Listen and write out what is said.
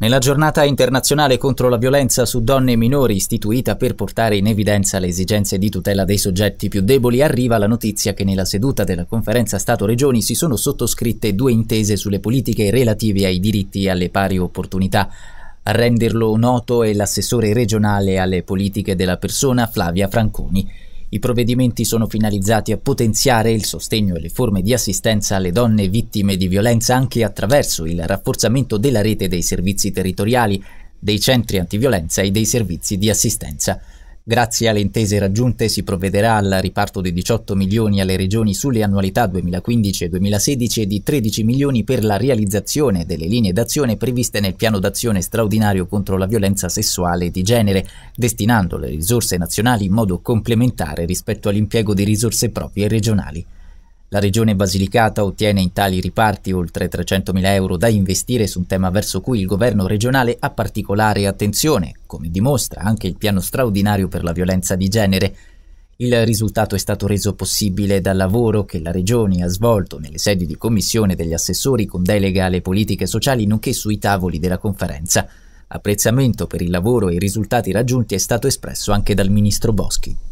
Nella giornata internazionale contro la violenza su donne e minori istituita per portare in evidenza le esigenze di tutela dei soggetti più deboli arriva la notizia che nella seduta della conferenza Stato-Regioni si sono sottoscritte due intese sulle politiche relative ai diritti e alle pari opportunità. A renderlo noto è l'assessore regionale alle politiche della persona Flavia Franconi. I provvedimenti sono finalizzati a potenziare il sostegno e le forme di assistenza alle donne vittime di violenza anche attraverso il rafforzamento della rete dei servizi territoriali, dei centri antiviolenza e dei servizi di assistenza. Grazie alle intese raggiunte si provvederà al riparto di 18 milioni alle regioni sulle annualità 2015 e 2016 e di 13 milioni per la realizzazione delle linee d'azione previste nel piano d'azione straordinario contro la violenza sessuale e di genere, destinando le risorse nazionali in modo complementare rispetto all'impiego di risorse proprie regionali. La regione Basilicata ottiene in tali riparti oltre 300.000 euro da investire su un tema verso cui il governo regionale ha particolare attenzione, come dimostra anche il piano straordinario per la violenza di genere. Il risultato è stato reso possibile dal lavoro che la Regione ha svolto nelle sedi di commissione degli assessori con delega alle politiche sociali nonché sui tavoli della conferenza. Apprezzamento per il lavoro e i risultati raggiunti è stato espresso anche dal ministro Boschi.